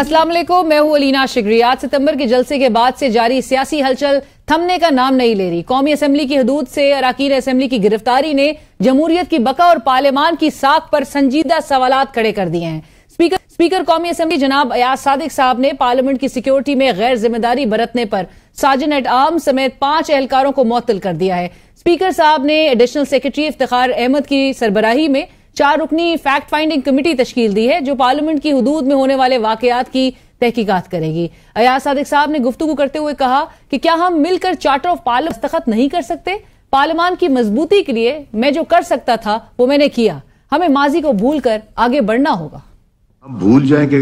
अस्सलाम मैं हूं अलीना शिगरी आज सितंबर के जलसे के बाद से जारी सियासी हलचल थमने का नाम नहीं ले रही कौमी असम्बली की हदूद से अरकान असम्बली की गिरफ्तारी ने जमहूरियत की बका और पार्लियामान की साख पर संजीदा सवाल खड़े कर दिए हैं स्पीकर स्पीकर कौमी असम्बली जनाब अयाज सादिक साहब ने पार्लियामेंट की सिक्योरिटी में गैर जिम्मेदारी बरतने पर साजन एट आर्म समेत पांच एहलकारों को मुतल कर दिया है स्पीकर साहब ने एडिशनल सेक्रेटरी इफ्तार अहमद की सरबराही में चार रुकनी फैक्ट फाइंडिंग कमेटी तश्कील दी है जो पार्लियामेंट की हदूद में होने वाले वाकयात की तहकीकत करेगी अयाज सादिक साहब ने गुफ्तु करते हुए कहा कि क्या हम मिलकर चार्टर ऑफ पार्लियम दस्तखत नहीं कर सकते पार्लियमान की मजबूती के लिए मैं जो कर सकता था वो मैंने किया हमें माजी को भूल कर आगे बढ़ना होगा हम भूल जाए कि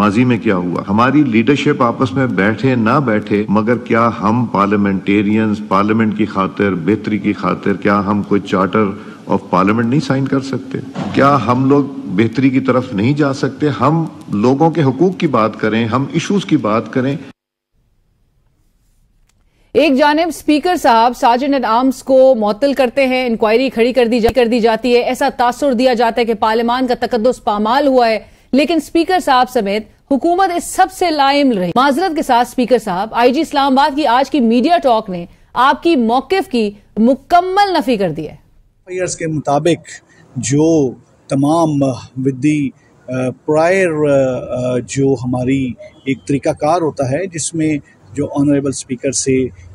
माजी में क्या हुआ हमारी लीडरशिप आपस में बैठे ना बैठे मगर क्या हम पार्लियामेंटेरियंस पार्लियामेंट की खातिर बेहतरी की खातिर क्या हम कोई चार्टर ऑफ पार्लियामेंट नहीं साइन कर सकते क्या हम लोग बेहतरी की तरफ नहीं जा सकते हम लोगों के हकूक की बात करें हम इश्यूज की बात करें एक जानब स्पीकर साहब साजन एंड आर्म्स को मुअत्तल करते हैं इंक्वायरी खड़ी कर दी जा, कर दी जाती है ऐसा तासुर दिया जाता है कि पार्लियामान का तकदस पामाल हुआ है लेकिन स्पीकर साहब समेत हुकूमत इस सबसे लाइम रही माजरत के साथ स्पीकर साहब आईजी इस्लामाबाद की आज की मीडिया टॉक ने आपकी मौकफ की मुकम्मल नफी कर दी है एफ के मुताबिक जो तमाम विदी प्रायर जो हमारी एक तरीकाकार होता है जिसमें जो ऑनरेबल स्पीकर से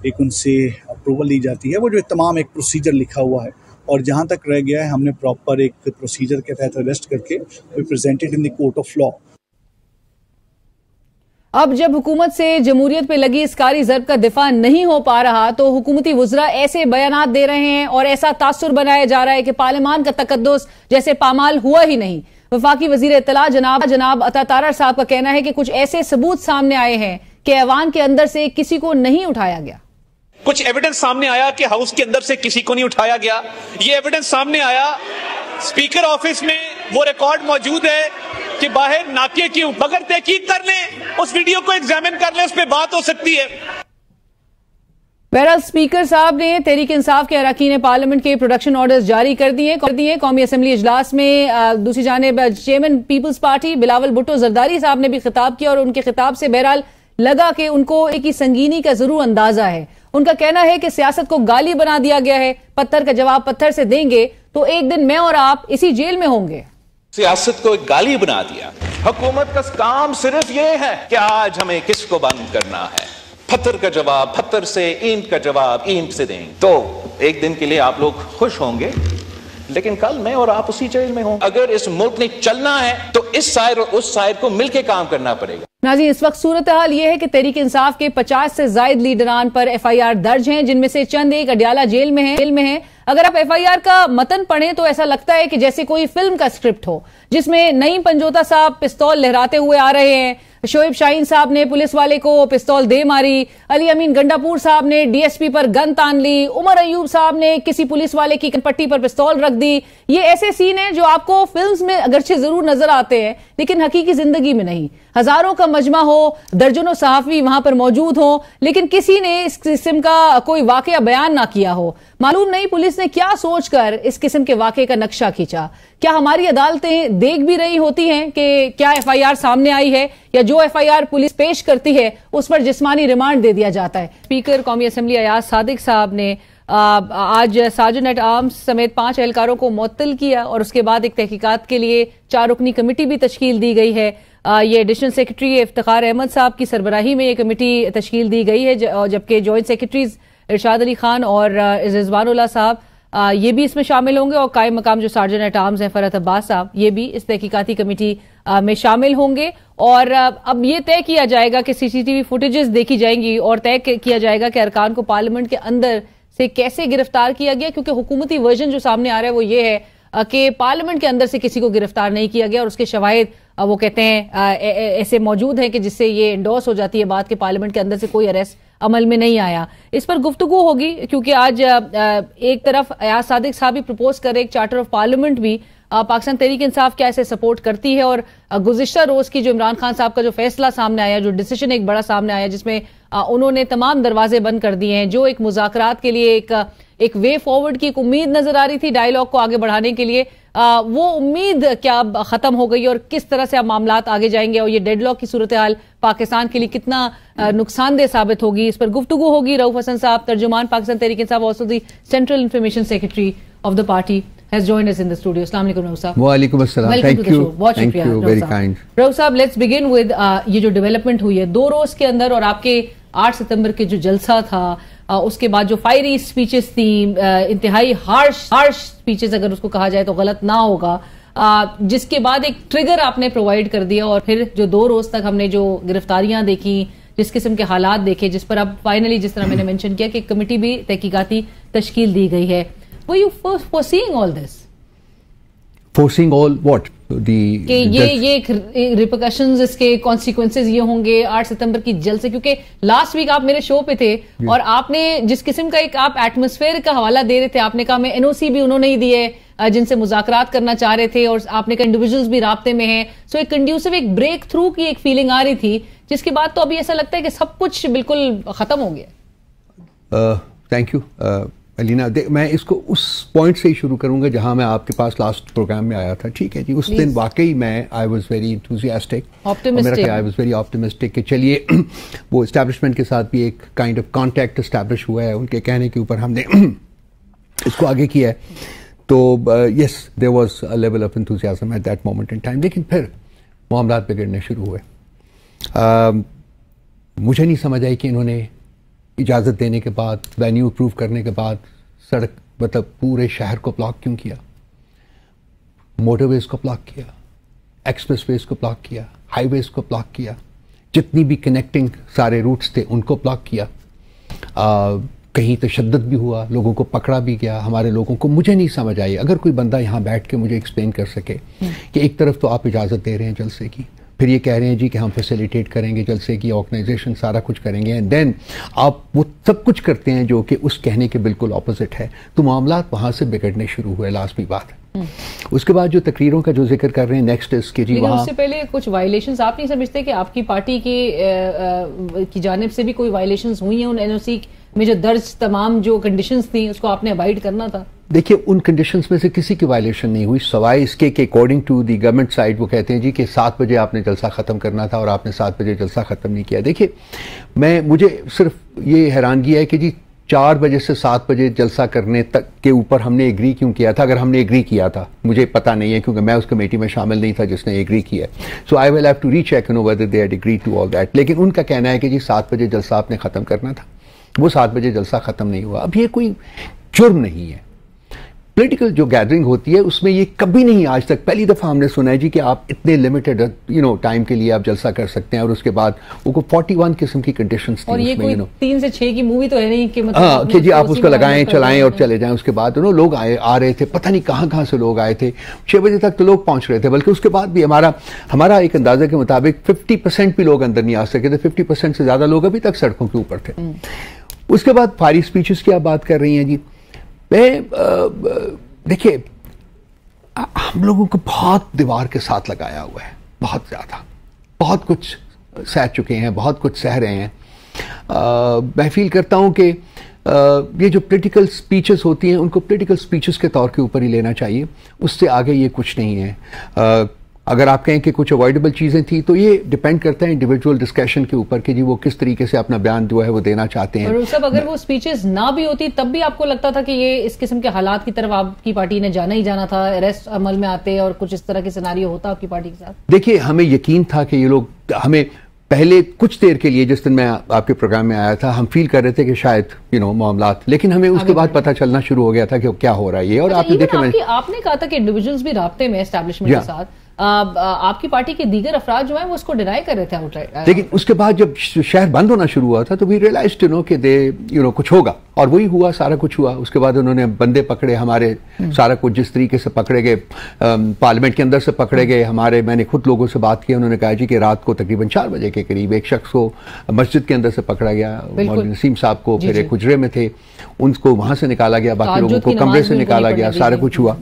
एक उनसे अप्रूवल ली जाती है वो जो तमाम एक प्रोसीजर लिखा हुआ है और जहाँ तक रह गया है हमने प्रॉपर एक प्रोसीजर के तहत अरेस्ट करके presented in the court of law अब जब हुकूमत से जमहूरियत पे लगी इस कारी जरब का दिफा नहीं हो पा रहा तो हुकूमती वजरा ऐसे बयान दे रहे हैं और ऐसा तासर बनाया जा रहा है कि पार्लियामान का तकदस जैसे पामाल हुआ ही नहीं वफाकी वजीर इतला जनाब जनाब अता तारा साहब का कहना है कि कुछ ऐसे सबूत सामने आए हैं कि ऐवान के अंदर से किसी को नहीं उठाया गया कुछ एविडेंस सामने आया कि हाउस के अंदर से किसी को नहीं उठाया गया ये एविडेंस सामने आया स्पीकर ऑफिस में वो रिकॉर्ड मौजूद है कि बाहर नाके क्यों मगर तहकीक कर लें उस वीडियो को एग्जामिन कर लें उस पर बात हो सकती है बहरहाल स्पीकर साहब ने तहरीक इंसाफ के अरकान पार्लियामेंट के प्रोडक्शन ऑर्डर्स जारी कर दिए कर दिए कौमी असम्बली इजलास में दूसरी जानब chairman people's party Bilawal Bhutto Zardari साहब ने भी खिताब किया और उनके खिताब से बहरहाल लगा कि उनको एक ही संगीनी का जरूर अंदाजा है उनका कहना है कि सियासत को गाली बना दिया गया है पत्थर का जवाब पत्थर से देंगे तो एक दिन मैं और आप इसी जेल में होंगे सियासत को एक गाली बना दिया हुकूमत का काम सिर्फ ये है कि आज हमें किसको बंद करना है पत्थर का जवाब पत्थर से ईंट का जवाब ईंट से देंगे तो एक दिन के लिए आप लोग खुश होंगे लेकिन कल मैं और आप उसी चेज में हूँ अगर इस मुल्क ने चलना है तो इस शायर और उस शायर को मिलकर काम करना पड़ेगा नाजी इस वक्त सूरत हाल ये है कि तहरीक इंसाफ के 50 से जायद लीडरान पर एफ आई आर दर्ज हैं जिनमें से चंद एक अडियाला जेल में है जेल में हैं अगर आप एफ आई आर का मतन पढ़ें तो ऐसा लगता है कि जैसे कोई फिल्म का स्क्रिप्ट हो जिसमें नई पंजोता साहब पिस्तौल लहराते हुए आ रहे हैं शोएब शाहीन साहब ने पुलिस वाले को पिस्तौल दे मारी अली अमीन गंडापुर साहब ने डीएसपी पर गन तान ली उमर अयूब साहब ने किसी पुलिस वाले की पट्टी पर पिस्तौल रख दी ये ऐसे सीन है जो आपको फिल्म में अगरचे जरूर नजर आते हैं लेकिन हकीकी जिंदगी में नहीं हजारों का मजमा हो दर्जनों सहाफी वहां पर मौजूद हो लेकिन किसी ने इस किस्म का कोई वाक़ बयान ना किया हो मालूम नहीं पुलिस ने क्या सोचकर इस किस्म के वाक्य का नक्शा खींचा क्या हमारी अदालतें देख भी रही होती हैं कि क्या एफ आई आर सामने आई है या जो एफ आई आर पुलिस पेश करती है उस पर जिसमानी रिमांड दे दिया जाता है स्पीकर कौमी असम्बली अयाज सादिक साहब ने आज साजन एट आर्म्स समेत पांच एहलकारों को मुत्तल किया और उसके बाद एक तहकीकात के लिए चार रुकनी कमेटी भी तश्कील दी गई है ये एडिशनल सेक्रेटरी इफ्तार अहमद साहब की सरबराही में ये कमेटी तश्कील दी गई है जबकि जॉइंट सेक्रेटरीज इरशाद अली खान और रिजवानल्ला साहब ये भी इसमें शामिल होंगे और कायम मकाम जो सार्जन एट आर्म्स हैं फरत अब्बास साहब ये भी इस तहकीकती कमेटी में शामिल होंगे और अब ये तय किया जाएगा कि सीसीटीवी फुटेजेस देखी जाएंगी और तय किया जाएगा कि अरकान को पार्लियामेंट के अंदर से कैसे गिरफ्तार किया गया क्योंकि हुकूमती वर्जन जो सामने आ रहा है वो ये है कि पार्लियामेंट के अंदर से किसी को गिरफ्तार नहीं किया गया और उसके शवाहद वो कहते हैं ऐसे मौजूद हैं कि जिससे ये इंडोर्स हो जाती है बात कि पार्लियामेंट के अंदर से कोई अरेस्ट अमल में नहीं आया इस पर गुफ्तगु होगी क्योंकि आज एक तरफ अयाज सादिक साहब भी प्रपोज कर रहे एक चार्टर ऑफ पार्लियामेंट भी पाकिस्तान तहरीक इंसाफ क्या ऐसे सपोर्ट करती है और गुजशत रोज की जो इमरान खान साहब का जो फैसला सामने आया जो डिसीजन एक बड़ा सामने आया जिसमें उन्होंने तमाम दरवाजे बंद कर दिए हैं जो एक मुजाकरात के लिए एक एक वे फॉरवर्ड की एक उम्मीद नजर आ रही थी डायलॉग को आगे बढ़ाने के लिए आ, वो उम्मीद क्या अब खत्म हो गई और किस तरह से अब मामला आगे जाएंगे और ये डेडलॉक की सूरत हाल पाकिस्तान के लिए कितना नुकसानदेह साबित होगी इस पर गुफ्तगु होगी रऊफ हसन साहब तर्जुमान पाकिस्तान तरीके साहब also the central information secretary of the party has joined us in the studio. Assalamu alaikum, Rauf sahab. बहुत शुक्रिया, ये जो डेवलपमेंट हुई है दो रोज के अंदर और आपके आठ सितंबर के जो जलसा था उसके बाद जो फायरी स्पीचेस थी इंतहाई हार्श हार्श स्पीचेस अगर उसको कहा जाए तो गलत ना होगा जिसके बाद एक ट्रिगर आपने प्रोवाइड कर दिया और फिर जो दो रोज तक हमने जो गिरफ्तारियां देखी जिस किस्म के हालात देखे जिस पर अब फाइनली जिस तरह मैंने मेंशन किया कि कमेटी भी तहकीकती तश्कील दी गई है वो you forcing all this forcing all what कि ये ये रिपोकशंस इसके कॉन्सिक्वेंसेज ये होंगे 8 सितंबर की जल से क्योंकि लास्ट वीक आप मेरे शो पे थे और आपने जिस किस्म का एक आप एटमोसफेयर का हवाला दे रहे थे आपने कहा मैं एनओसी भी उन्होंने ही दिए जिनसे मुजाकरात करना चाह रहे थे और आपने कहा इंडिविजुअल्स भी रबते में हैं सो एक कंड्यूसिव एक ब्रेक थ्रू की एक फीलिंग आ रही थी जिसके बाद तो अभी ऐसा लगता है कि सब कुछ बिल्कुल खत्म हो गया थैंक uh, यू अलीना मैं इसको उस पॉइंट से ही शुरू करूंगा जहां मैं आपके पास लास्ट प्रोग्राम में आया था ठीक है जी उस Please. दिन वाकई मैं I was very enthusiastic I was very optimistic कि चलिए वो इस्टेब्लिशमेंट के साथ भी एक काइंड ऑफ कॉन्टैक्ट इस्टेब्लिश हुआ है उनके कहने के ऊपर हमने इसको आगे किया है तो yes there was a level of enthusiasm at that moment in time लेकिन फिर मामला बिगड़ने शुरू हुए uh, मुझे नहीं समझ आई कि इन्होंने इजाज़त देने के बाद वेन्यू अप्रूव करने के बाद सड़क मतलब पूरे शहर को ब्लॉक क्यों किया मोटरवेज़ को ब्लॉक किया एक्सप्रेस वेज़ को ब्लॉक किया हाईवेज़ को ब्लॉक किया जितनी भी कनेक्टिंग सारे रूट्स थे उनको ब्लॉक किया आ, कहीं तशद भी हुआ लोगों को पकड़ा भी गया हमारे लोगों को मुझे नहीं समझ आई अगर कोई बंदा यहाँ बैठ के मुझे एक्सप्लेन कर सके हम्म। कि एक तरफ तो आप इजाज़त दे रहे हैं जलसे की फिर ये कह रहे हैं जी कि हम फैसिलिटेट करेंगे जलसे की ऑर्गेनाइजेशन सारा कुछ करेंगे एंड देन आप वो सब कुछ करते हैं जो कि उस कहने के बिल्कुल अपोजिट है तो मामला वहाँ से बिगड़ने शुरू हुए लास्ट भी बात हम्म। उसके बाद जो तकरीरों का जो जिक्र कर रहे हैं नेक्स्ट इसके जी वहाँ उससे पहले कुछ वायलेशंस आप नहीं समझते कि आपकी पार्टी के की जानब से भी कोई वायलेशंस हुई हैं उन एनओसी में जो दर्ज तमाम जो कंडीशंस थी उसको आपने अवॉइड करना था देखिए उन कंडीशंस में से किसी की वायलेशन नहीं हुई सवाए इसके कि according to the government side वो कहते हैं जी कि सात बजे आपने जलसा ख़त्म करना था और आपने सात बजे जलसा ख़त्म नहीं किया देखिए मैं मुझे सिर्फ ये हैरानगी है कि जी चार बजे से सात बजे जलसा करने तक के ऊपर हमने एग्री क्यों किया था अगर हमने एग्री किया था मुझे पता नहीं है क्योंकि मैं उस कमेटी में शामिल नहीं था जिसने एग्री किया so I will have to recheck know whether they had agree to all that लेकिन उनका कहना है कि जी सात बजे जलसा आपने ख़त्म करना था वो सात बजे जलसा ख़त्म नहीं हुआ अब ये कोई जुर्म नहीं है पॉलिटिकल जो गैदरिंग होती है उसमें ये कभी नहीं आज तक पहली दफ़ा हमने सुना है जी कि आप इतने लिमिटेड यू नो टाइम के लिए आप जलसा कर सकते हैं और उसके बाद उनको 41 किस्म की कंडीशन और ये कोई you know, तीन से छह की मूवी तो है नहीं कि मतलब आ, हाँ, कि जी आप उसको लगाएं चलाएं और चले जाएं उसके बाद नो लोग आए आ रहे थे पता नहीं कहाँ कहाँ से लोग आए थे छः बजे तक तो लोग पहुँच रहे थे बल्कि उसके बाद भी हमारा हमारा एक अंदाजे के मुताबिक फिफ्टी परसेंट भी लोग अंदर नहीं आ सके थे फिफ्टी परसेंट से ज़्यादा लोग अभी तक सड़कों के ऊपर थे हम्म। उसके बाद फारी स्पीचेस की आप बात कर रही हैं जी मैं देखिए हम लोगों को बहुत दीवार के साथ लगाया हुआ है बहुत ज़्यादा बहुत कुछ सह चुके हैं बहुत कुछ सह रहे हैं मैं फील करता हूँ कि ये जो पॉलिटिकल स्पीचेस होती हैं उनको पॉलिटिकल स्पीचेस के तौर के ऊपर ही लेना चाहिए उससे आगे ये कुछ नहीं है आ, अगर आप कहें कि कुछ अवॉइडेबल चीज़ें थी तो ये डिपेंड करता है इंडिविजुअल डिस्कशन के ऊपर कि जी वो किस तरीके से अपना बयान जो है वो देना चाहते हैं सब अगर वो स्पीचेस ना भी होती तब भी आपको लगता था कि ये इस किस्म के हालात की तरफ आपकी पार्टी ने जाना ही जाना था अरेस्ट अमल में आते और कुछ इस तरह की सिनारियो होता आपकी पार्टी के साथ देखिए हमें यकीन था कि ये लोग हमें पहले कुछ देर के लिए जिस दिन मैं आपके प्रोग्राम में आया था हम फील कर रहे थे कि शायद यू नो मामला लेकिन हमें उसके बाद पता चलना शुरू हो गया था कि क्या हो रहा है ये और अच्छा, आपने देखा आपने कहा था कि इंडिविजुअल्स भी रबते में एस्टेब्लिशमेंट के साथ आपकी पार्टी के दीगर अफराज जो है वो उसको डिनाई कर रहे थे लेकिन उसके बाद जब शहर बंद होना शुरू हुआ था तो वी रियलाइज नो के दे यू नो कुछ होगा और वही हुआ सारा कुछ हुआ उसके बाद उन्होंने बंदे पकड़े हमारे हम्म। सारा कुछ जिस तरीके से पकड़े गए पार्लियामेंट के अंदर से पकड़े गए हमारे मैंने खुद लोगों से बात की उन्होंने कहा जी कि रात को तकरीबन चार बजे के करीब एक शख्स को मस्जिद के अंदर से पकड़ा गया नसीम साहब को फिर एक हुजरे में थे उनको वहां से निकाला गया बाकी लोगों को कमरे से निकाला गया सारा कुछ हुआ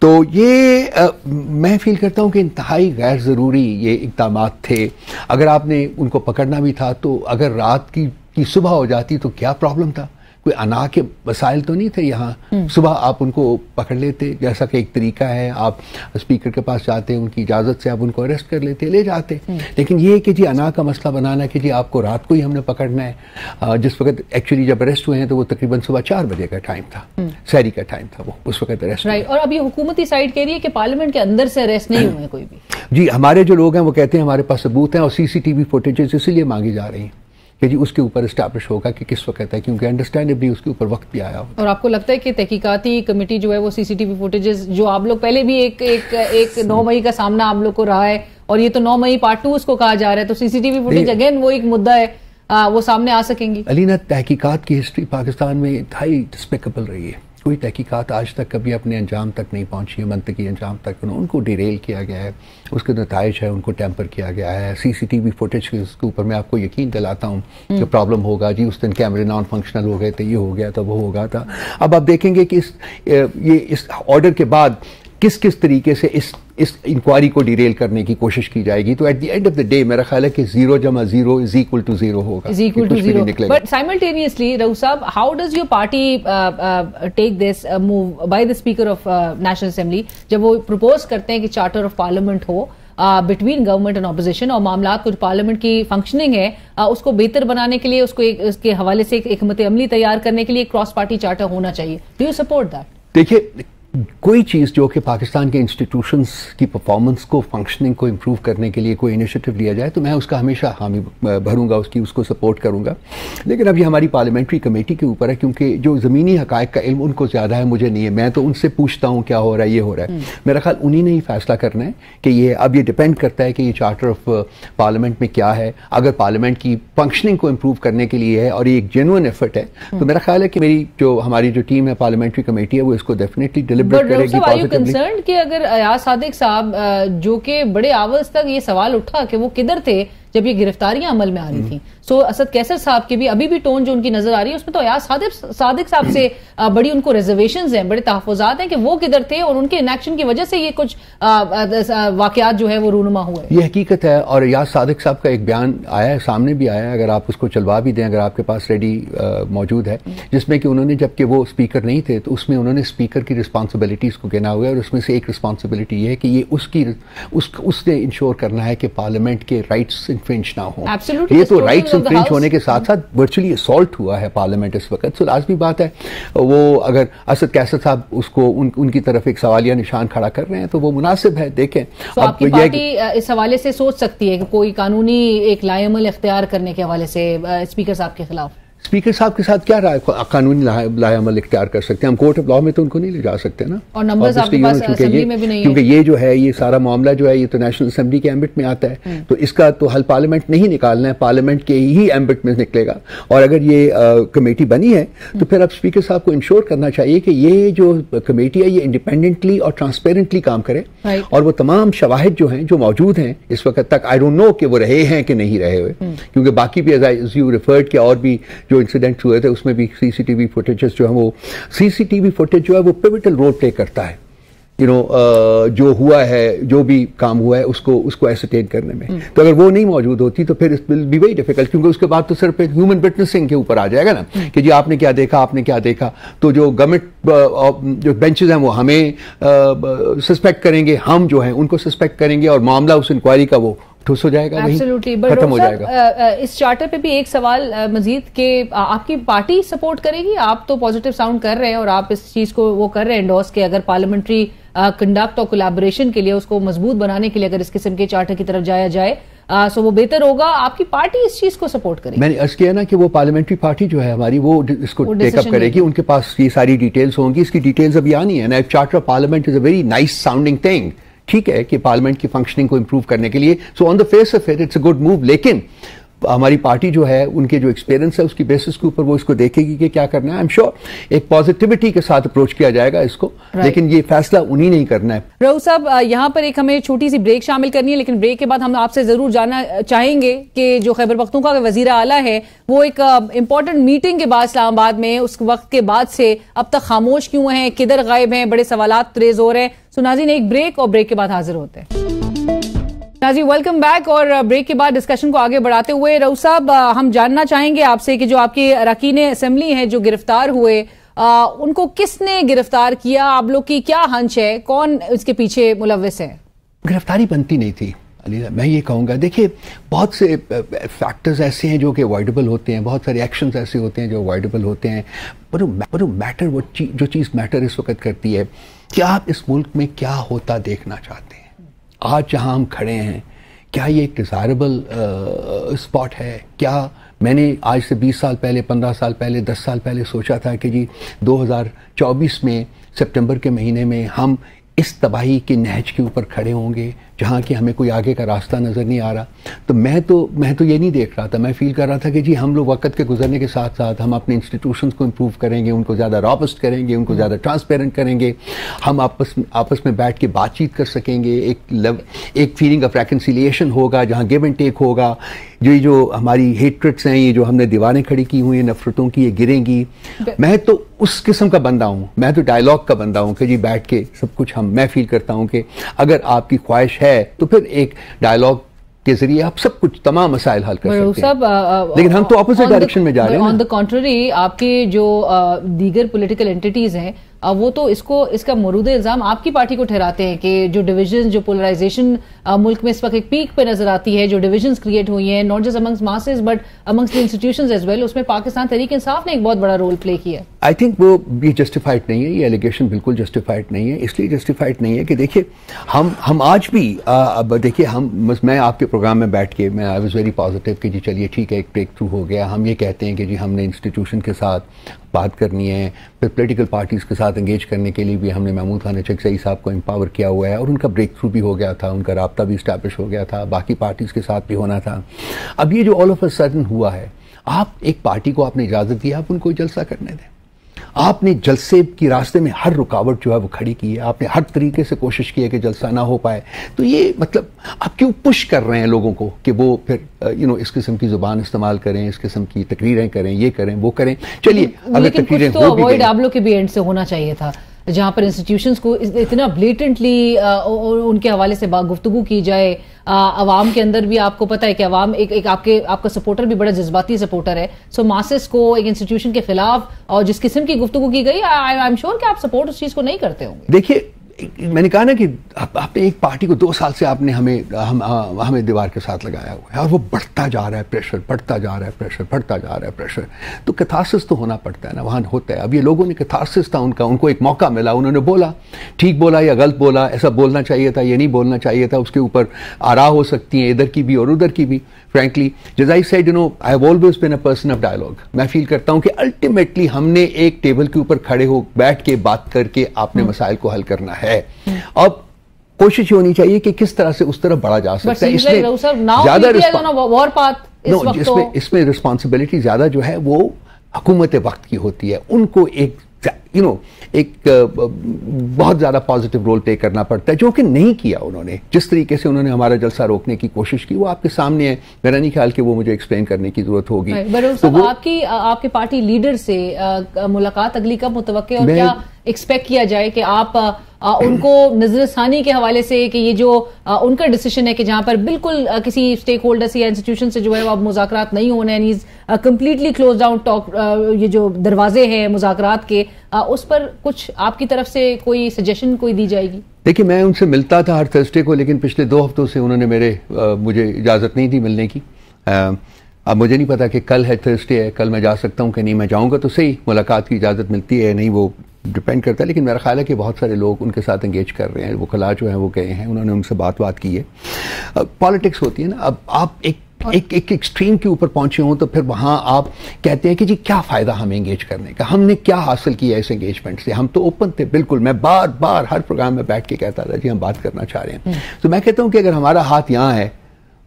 तो ये आ, मैं फील करता हूँ कि इंतहाई गैर ज़रूरी ये इकदाम थे अगर आपने उनको पकड़ना भी था तो अगर रात की, की सुबह हो जाती तो क्या प्रॉब्लम था कोई अना के वसाइल तो नहीं थे यहाँ हम्म। सुबह आप उनको पकड़ लेते जैसा कि एक तरीका है आप स्पीकर के पास जाते हैं उनकी इजाज़त से आप उनको अरेस्ट कर लेते ले जाते हम्म। लेकिन ये कि जी अना का मसला बनाना कि जी आपको रात को ही हमने पकड़ना है जिस वक्त एक्चुअली जब अरेस्ट हुए हैं तो वो तकरीबन सुबह चार बजे का टाइम था सैरी हम्म। का टाइम था वो उस वक्त अरेस्ट राइट और अब ये हुकूमती साइड कह रही है कि पार्लियामेंट के अंदर से अरेस्ट नहीं हुए कोई भी जी हमारे जो लोग हैं वो कहते हैं हमारे पास सबूत हैं और सीसीटीवी फुटेजेस इसीलिए मांगी जा रही हैं कि जी उसके ऊपर इस्टेब्लिश होगा कि किस वक्त है क्योंकि अंडरस्टैंडेबली उसके ऊपर वक्त भी आया हो और आपको लगता है कि तहकीकती कमेटी जो है वो सीसीटीवी फुटेजेस जो आप लोग पहले भी एक एक एक नौ मई का सामना आप लोग को रहा है और ये तो नौ मई पार्ट टू उसको कहा जा रहा है तो सीसीटीवी फुटेज अगेन वो एक मुद्दा है आ, वो सामने आ सकेंगी अलीना तहकीकत की हिस्ट्री पाकिस्तान में इंतहाई डिस्पेकेबल रही है कोई तहकीक़त आज तक कभी अपने अंजाम तक नहीं पहुँची है की अंजाम तक उनको डिरेल किया गया है उसके नतज है उनको टैंपर किया गया है C C T V footage के ऊपर मैं आपको यकीन दिलाता हूँ कि प्रॉब्लम हम्म। होगा जी उस दिन कैमरे नॉन फंक्शनल हो गए थे ये हो गया था वो होगा था अब आप देखेंगे कि इस ये इस ऑर्डर के बाद किस किस तरीके से इस इस इंक्वायरी को डिरेल करने की कोशिश की जाएगी तो at the end of the day मेरा ख्याल है कि जीरो जमा zero is equal to zero होगा is equal to zero but simultaneously Raghu साहब how does your party take this move by the speaker of national assembly जब वो propose करते हैं कि चार्टर ऑफ पार्लियामेंट हो बिटवीन गवर्नमेंट एंड ऑपोजिशन और मामला कुछ पार्लियामेंट की फंक्शनिंग है uh, उसको बेहतर बनाने के लिए उसको एक, उसके हवाले से एक हमत अमली तैयार करने के लिए क्रॉस पार्टी चार्टर होना चाहिए डू यू सपोर्ट दैट देखिए कोई चीज़ जो कि पाकिस्तान के इंस्टीट्यूशंस की परफॉर्मेंस को फंक्शनिंग को इम्प्रूव करने के लिए कोई इनिशिएटिव लिया जाए तो मैं उसका हमेशा हामी भरूंगा उसकी उसको सपोर्ट करूंगा लेकिन अब ये हमारी पार्लियामेंट्री कमेटी के ऊपर है क्योंकि जो ज़मीनी हकायक का इल्म उनको ज़्यादा है मुझे नहीं है मैं तो उनसे पूछता हूँ क्या हो रहा है ये हो रहा है हम्म। मेरा ख्याल उन्हीं ने ही फैसला करना है कि ये अब ये डिपेंड करता है कि ये चार्टर ऑफ पार्लियामेंट में क्या है अगर पार्लियामेंट की फंक्शनिंग को इम्प्रूव करने के लिए है और ये एक जेनुअन एफर्ट है हम्म। तो मेरा ख्याल है कि मेरी जो हमारी जो टीम है पार्लियामेंट्री कमेटी है वो इसको डेफिनेटली सेलिब्रेट uh, करेगी आर यू कंसर्न कि अगर अयाज सादिक साहब जो कि बड़े आवाज तक ये सवाल उठा कि वो किधर थे जब ये गिरफ्तारियां अमल में आ रही थी सो असद कैसर साहब की भी अभी भी टोन जो उनकी नजर आ रही है उसमें तो अयाज सादिक सादिक साहब से बड़ी उनको रिजर्वेशन हैं बड़े तहफात हैं कि वो किधर थे और उनके इनएक्शन की वजह से ये कुछ वाकयात जो है वो रूनुमा हुए ये हकीकत है और अयाज सादिक साहब का एक बयान आया है सामने भी आया है अगर आप उसको चलवा भी दें अगर आपके पास रेडी मौजूद है जिसमें कि उन्होंने जबकि वो स्पीकर नहीं थे तो उसमें उन्होंने स्पीकर की रिस्पॉन्सिबिलिटीज़ को गिना हुआ है और उसमें से एक रिस्पॉन्सिबिलिटी ये है कि ये उसकी उस उसने इंश्योर करना है कि पार्लियामेंट के राइट्स इन्फ्रेंच ना हो Absolutely. ये तो राइट इन्फ्रेंच होने के साथ साथ वर्चुअली असॉल्ट हुआ है पार्लियामेंट इस वक्त सो लाजमी बात है वो अगर असद कैसर साहब उसको उन, उनकी तरफ एक सवालिया निशान खड़ा कर रहे हैं तो वो मुनासिब है देखें so अब आपकी पार्टी इस हवाले से सोच सकती है कि कोई कानूनी एक लाइमल इख्तियार करने के हवाले से स्पीकर साहब के खिलाफ स्पीकर साहब के साथ क्या राय कानूनी लायामल इख्तियार कर सकते हैं हम कोर्ट ऑफ लॉ में तो उनको नहीं ले जा सकते ना और नंबर्स आपके पास असेंबली में भी नहीं क्योंकि ये जो है ये सारा मामला जो है ये तो नेशनल असेंबली के एम्बिट में आता है हम्म। तो इसका तो हल पार्लियामेंट नहीं निकालना है पार्लियामेंट के ही एम्बिट में निकलेगा और अगर ये कमेटी बनी है तो फिर अब स्पीकर साहब को इंश्योर करना चाहिए कि ये जो कमेटी है ये इंडिपेंडेंटली और ट्रांसपेरेंटली काम करे और वो तमाम शवाहद जो हैं जो मौजूद हैं इस वक्त तक आई डोंट नो कि वो रहे हैं कि नहीं रहे हुए हम्म। क्योंकि बाकी भी एज यू रिफर्ड के और भी जो इंसिडेंट्स हुए थे उसमें भी सीसीटीवी फुटेजेस जो है वो सीसीटीवी फुटेज जो है वो पिविटल रोल प्ले करता है you you know know, uh, जो हुआ है जो भी काम हुआ है उसको उसको एसरटेन करने में हम्म। तो अगर वो नहीं मौजूद होती तो फिर विल बी वेरी डिफिकल्ट क्योंकि उसके बाद तो सिर्फ एक ह्यूमन विटनेसिंग के ऊपर आ जाएगा ना हम्म। कि जी आपने क्या देखा आपने क्या देखा तो जो गवर्नमेंट uh, uh, जो बेंचेस हैं वो हमें सस्पेक्ट करेंगे हम जो हैं उनको सस्पेक्ट करेंगे और मामला उस इंक्वायरी का वो ठूस हो जाएगा वहीं खत्म हो जाएगा इस चार्टर पे भी एक सवाल मजीद के आपकी पार्टी सपोर्ट करेगी आप तो पॉजिटिव साउंड कर रहे हैं और आप इस चीज को वो कर रहे हैं एंडोस के अगर पार्लियामेंट्री कंडक्ट और कोलेबोरेशन के लिए उसको मजबूत बनाने के लिए अगर इस किस्म के चार्टर की तरफ जाया जाए आ, सो वो बेहतर होगा आपकी पार्टी इस चीज को सपोर्ट करेगी मैंने अर्ज किया ना कि वो पार्लियामेंट्री पार्टी जो है हमारी वो इसको टेकअप करेगी उनके पास ये सारी डिटेल्स होंगी इसकी डिटेल्स अभी आनी है ना charter parliament is a very nice sounding thing ठीक है कि पार्लियामेंट की फंक्शनिंग को इंप्रूव करने के लिए so on the face of it it's a good move लेकिन हमारी पार्टी जो है उनके जो एक्सपीरियंस है उसकी बेसिस के ऊपर वो इसको देखेगी कि क्या करना है आई एम श्योर एक पॉजिटिविटी के साथ अप्रोच किया जाएगा इसको लेकिन ये फैसला उन्हीं नहीं करना है राहुल साहब यहाँ पर एक हमें छोटी सी ब्रेक शामिल करनी है लेकिन ब्रेक के बाद हम आपसे जरूर जाना चाहेंगे कि जो खैबर पख्तों का वजीर आला है वो एक इंपॉर्टेंट मीटिंग के बाद इस्लामाबाद में उस वक्त के बाद से अब तक खामोश क्यों है किधर गायब है बड़े सवाल तेज हो रहे हैं सुनाजी ने एक ब्रेक और ब्रेक के बाद हाजिर होते हैं नाजी वेलकम बैक और ब्रेक uh, के बाद डिस्कशन को आगे बढ़ाते हुए रऊ साहब uh, हम जानना चाहेंगे आपसे कि जो आपकी अरकिन असम्बली हैं जो गिरफ्तार हुए आ, uh, उनको किसने गिरफ्तार किया आप लोग की क्या हंच है कौन इसके पीछे मुलविस है गिरफ्तारी बनती नहीं थी अलीजा मैं ये कहूँगा देखिए बहुत से फैक्टर्स ऐसे हैं जो कि अवॉइडेबल होते हैं बहुत सारे एक्शंस ऐसे होते हैं जो अवॉइडेबल होते हैं पर पर मैटर वो चीज़ जो चीज़ मैटर इस वक्त करती है क्या आप इस मुल्क में क्या होता देखना चाहते हैं आज जहाँ हम खड़े हैं क्या ये एक डिज़ायरेबल स्पॉट uh, है क्या मैंने आज से 20 साल पहले 15 साल पहले 10 साल पहले सोचा था कि जी 2024 में सितंबर के महीने में हम इस तबाही के नहज के ऊपर खड़े होंगे जहाँ कि हमें कोई आगे का रास्ता नज़र नहीं आ रहा तो मैं तो मैं तो ये नहीं देख रहा था मैं फील कर रहा था कि जी हम लोग वक्त के गुजरने के साथ साथ हम अपने इंस्टीट्यूशन को इम्प्रूव करेंगे उनको ज़्यादा रॉबस्ट करेंगे उनको ज़्यादा ट्रांसपेरेंट करेंगे हम आपस आपस में बैठ के बातचीत कर सकेंगे एक लव एक फीलिंग ऑफ रेकनसिलियेशन होगा जहाँ गिव एंड टेक होगा जो ये जो हमारी हेट्रेट्स हैं ये जो हमने दीवारें खड़ी की हुई हैं नफरतों की ये गिरेंगी मैं तो उस किस्म का बंदा हूँ मैं तो डायलॉग का बंदा हूँ कि जी बैठ के सब कुछ हम मैं फील करता हूँ कि अगर आपकी ख्वाहिश है है तो फिर एक डायलॉग के जरिए आप सब कुछ तमाम मसाइल हल कर सकते हैं आ, लेकिन हम तो ऑपोजिट डायरेक्शन में जा रहे हैं ऑन द कॉन्ट्ररी आपके जो दीगर पॉलिटिकल एंटिटीज हैं वो तो इसको इसका मरूद इल्ज़ाम आपकी पार्टी को ठहराते हैं कि जो डिविजन जो पोलराइजेशन मुल्क में इस वक्त एक पीक पे नजर आती है जो डिविजन क्रिएट हुई हैं not just amongst masses but amongst institution as well उसमें पाकिस्तान तरीके इंसाफ ने एक बहुत बड़ा रोल प्ले किया आई थिंक वो ये जस्टिफाइड नहीं है ये एलिगेशन बिल्कुल जस्टिफाइड नहीं है इसलिए जस्टिफाइड नहीं है कि देखिए हम हम आज भी देखिए हम मैं आपके प्रोग्राम में बैठ के मैं आई वॉज़ वेरी पॉजिटिव कि जी चलिए ठीक है एक ब्रेक थ्रू हो गया हम ये कहते हैं कि जी हमने इंस्टीट्यूशन के साथ बात करनी है फिर पोलिटिकल पार्टीज़ के साथ एंगेज करने के लिए भी हमने महमूद खान शेख सही साहब को एम्पावर किया हुआ है और उनका ब्रेक थ्रू भी हो गया था उनका रबता भी इस्टेब्लिश हो गया था बाकी पार्टीज़ के साथ भी होना था अब ये जो ऑल ऑफ अ सडन हुआ है आप एक पार्टी को आपने इजाज़त दी आप उनको जलसा करने दें आपने जलसे की रास्ते में हर रुकावट जो है वो खड़ी की है आपने हर तरीके से कोशिश की है कि जलसा ना हो पाए तो ये मतलब आप क्यों पुश कर रहे हैं लोगों को कि वो फिर यू नो इस किस्म की जुबान इस्तेमाल करें इस किस्म की तकरीरें करें ये करें वो करें चलिए अगर तकरीरें तो आप लोग के भी एंड से होना चाहिए था जहां पर इंस्टीट्यूशंस को इतना ब्लेटेंटली उनके हवाले से गुफ्तु की जाए आवाम के अंदर भी आपको पता है कि अवाम एक, एक आपके आपका सपोर्टर भी बड़ा जज्बाती सपोर्टर है सो मासिस को एक इंस्टीट्यूशन के खिलाफ और जिस किस्म की गुफ्तु की गई आई एम श्योर कि आप सपोर्ट उस चीज़ को नहीं करते होंगे देखिए मैंने कहा ना कि आप, आपने एक पार्टी को दो साल से आपने हमें हम आ, हमें दीवार के साथ लगाया हुआ है और वो बढ़ता जा रहा है प्रेशर बढ़ता जा रहा है प्रेशर बढ़ता जा रहा है प्रेशर तो कथासिस तो होना पड़ता है ना वहाँ होता है अब ये लोगों ने कथासिस था उनका उनको एक मौका मिला उन्होंने बोला ठीक बोला या गलत बोला ऐसा बोलना चाहिए था ये नहीं बोलना चाहिए था उसके ऊपर आरा हो सकती हैं इधर की भी और उधर की भी frankly as i said you know i have always been a person of dialogue मैं फील करता हूँ कि ultimately हमने एक टेबल के ऊपर खड़े हो बैठ के बात करके आपने हम्म। मसाइल को हल करना है हम्म। अब कोशिश होनी चाहिए कि किस तरह से उस तरफ बढ़ा जा सकता है इसमें ज्यादा तो। इसमें इसमें रिस्पॉन्सिबिलिटी ज्यादा जो है वो हुकूमत वक्त की होती है उनको एक यू नो एक बहुत ज़्यादा पॉजिटिव रोल प्ले करना पड़ता है जो कि नहीं किया उन्होंने जिस तरीके से उन्होंने हमारा जलसा रोकने की कोशिश की वो आपके सामने है मेरा नहीं ख्याल कि वो मुझे एक्सप्लेन करने की जरूरत होगी तो वो, आपकी आपके पार्टी लीडर से मुलाकात अगली कब मुतव एक्सपेक्ट किया जाए कि आप आ, उनको नजरसानी के हवाले से कि ये जो आ, उनका डिसीजन है कि जहां पर बिल्कुल आ, किसी स्टेक होल्डर से या इंस्टीट्यूशन से जो है वो अब मुजाकरात नहीं होने कंप्लीटली क्लोज डाउन टॉक ये जो दरवाजे हैं मुजाकरात के हाँ, उस पर कुछ आपकी तरफ से कोई सजेशन कोई दी जाएगी देखिए मैं उनसे मिलता था हर थर्सडे को लेकिन पिछले दो हफ्तों से उन्होंने मेरे आ, मुझे इजाज़त नहीं दी मिलने की आ, अब मुझे नहीं पता कि कल है थर्सडे है कल मैं जा सकता हूँ कि नहीं मैं जाऊँगा तो सही मुलाकात की इजाज़त मिलती है नहीं वो डिपेंड करता है लेकिन मेरा ख्याल है कि बहुत सारे लोग उनके साथ इंगेज कर रहे हैं वो कला जो हैं वो गए हैं उन्होंने उनसे बात बात की है पॉलिटिक्स होती है ना अब आप एक एक एक एक्सट्रीम के ऊपर पहुंचे हों तो फिर वहाँ आप कहते हैं कि जी क्या फ़ायदा हमें इंगेज करने का हमने क्या हासिल किया इस एंगेजमेंट से हम तो ओपन थे बिल्कुल मैं बार बार हर प्रोग्राम में बैठ के कहता था जी हम बात करना चाह रहे हैं हम्म। तो मैं कहता हूँ कि अगर हमारा हाथ यहाँ है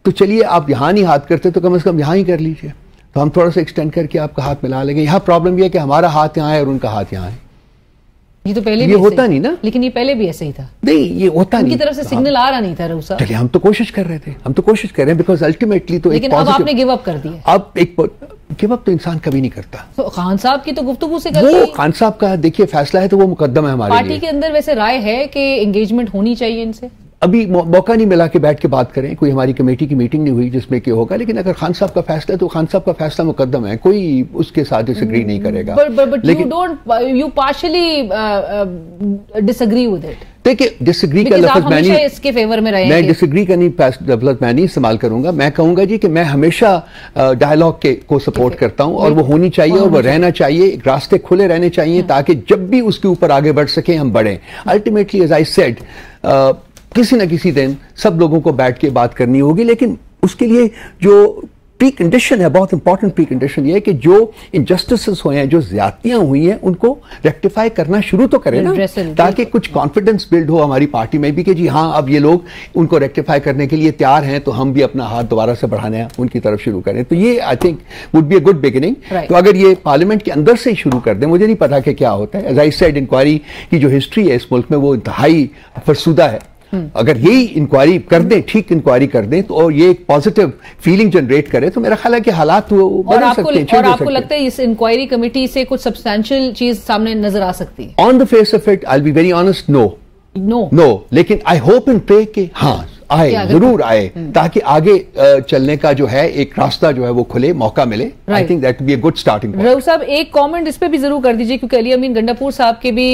तो चलिए आप यहाँ नहीं हाथ करते तो कम अज़ कम यहाँ ही कर लीजिए तो हम थोड़ा सा एक्सटेंड करके आपका हाथ मिला लेंगे यहाँ प्रॉब्लम यह है कि हमारा हाथ यहाँ है और उनका हाथ यहाँ है ये तो पहले ये भी होता नहीं ना लेकिन ये पहले भी ऐसे ही था नहीं ये होता नहीं तरफ से सिग्नल हाँ। आ रहा नहीं था रूसा चलिए हम तो कोशिश कर रहे थे हम तो कोशिश कर रहे हैं बिकॉज अल्टीमेटली तो लेकिन अब आपने गिव अप कर दिया अब एक गिव अप तो इंसान कभी नहीं करता तो खान साहब की तो गुफ्तु से वो खान साहब का देखिए फैसला है तो वो मुकदमा है हमारे पार्टी के अंदर वैसे राय है कि एंगेजमेंट होनी चाहिए इनसे अभी मौका नहीं मिला कि बैठ के बात करें कोई हमारी कमेटी की मीटिंग नहीं हुई जिसमें क्या होगा लेकिन अगर खान साहब का फैसला है तो खान साहब का फैसला मुकदम है कोई उसके साथ डिसग्री mm, नहीं करेगा लेकिन डिसग्री uh, uh, देखिए डिसग्री का लफ्ज मैं नहीं इसके फेवर में रहे मैं डिसग्री का नहीं लफ्ज मैं नहीं इस्तेमाल करूंगा मैं कहूंगा जी कि मैं हमेशा डायलॉग uh, के को सपोर्ट करता हूं और वो होनी चाहिए और वो रहना चाहिए रास्ते खुले रहने चाहिए हाँ। ताकि जब भी उसके ऊपर आगे बढ़ सके हम बढ़ें अल्टीमेटली एज आई सेड किसी ना किसी दिन सब लोगों को बैठ के बात करनी होगी लेकिन उसके लिए जो प्री कंडीशन है बहुत इंपॉर्टेंट प्री कंडीशन ये है कि जो इनजस्टिस हुए हैं जो ज्यादतियां हुई हैं उनको रेक्टिफाई करना शुरू तो करें ना ताकि कुछ कॉन्फिडेंस बिल्ड हो हमारी पार्टी में भी कि जी हाँ अब ये लोग उनको रेक्टिफाई करने के लिए तैयार हैं तो हम भी अपना हाथ दोबारा से बढ़ाने उनकी तरफ शुरू करें तो ये I think would be a good beginning तो अगर ये पार्लियामेंट के अंदर से ही शुरू कर दें मुझे नहीं पता कि क्या होता है एज आई सेड इंक्वायरी की जो हिस्ट्री है इस मुल्क में वो इंतहाई फरसुदा है हम्म। अगर यही इंक्वायरी कर दें ठीक इंक्वायरी कर दें तो और ये एक पॉजिटिव फीलिंग जनरेट करे तो मेरा ख्याल है कि हालात वो आपको, सकते और आपको लगता है इस इंक्वायरी कमेटी से कुछ सब्सटैंशियल चीज सामने नजर आ सकती है on the face of it I be very honest no no no लेकिन आई होप एंड प्रे के हाँ आए जरूर आए हम्म। ताकि आगे चलने का जो है एक रास्ता जो है वो खुले मौका मिले I think that be a good starting Raghu साहब एक कमेंट इस पे भी जरूर कर दीजिए क्योंकि अली अमीन गंडापुर साहब के भी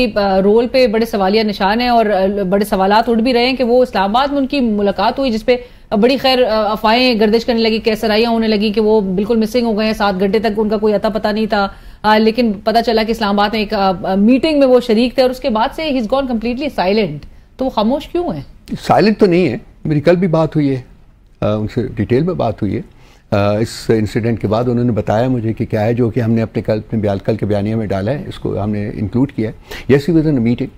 रोल पे बड़े सवालिया निशान है और बड़े सवाल उठ भी रहे हैं कि वो इस्लामाबाद में उनकी मुलाकात हुई जिसपे बड़ी खैर अफवाहें गर्दिश करने लगी कैसराइयां होने लगी कि वो बिल्कुल मिसिंग हो गए हैं सात घंटे तक उनका कोई अता पता नहीं था आ, लेकिन पता चला कि इस्लामाबाद में एक आ, आ, मीटिंग में वो शरीक थे और उसके बाद से ही इज गॉन कम्प्लीटली साइलेंट तो वो खामोश क्यों है साइलेंट तो नहीं है मेरी कल भी बात हुई है आ, उनसे डिटेल में बात हुई है आ, इस इंसिडेंट के बाद उन्होंने बताया मुझे कि क्या है जो कि हमने अपने कल अपने ब्याल कल के बयानिया में डाला है इसको हमने इंक्लूड किया है येस ही विद मीटिंग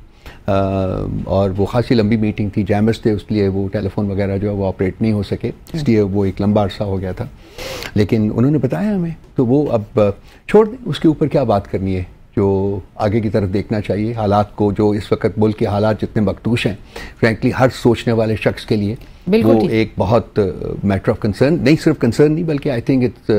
और वो खासी लंबी मीटिंग थी जैमस थे उसलिए वो टेलीफोन वगैरह जो है वो ऑपरेट नहीं हो सके इसलिए वो एक लंबा अरसा हो गया था लेकिन उन्होंने बताया हमें तो वो अब छोड़ दें उसके ऊपर क्या बात करनी है जो आगे की तरफ देखना चाहिए हालात को जो इस वक्त मुल्क के हालात जितने मखदूश हैं फ्रेंकली हर सोचने वाले शख्स के लिए वो एक बहुत मैटर ऑफ कंसर्न नहीं सिर्फ कंसर्न नहीं बल्कि आई थिंक इट्स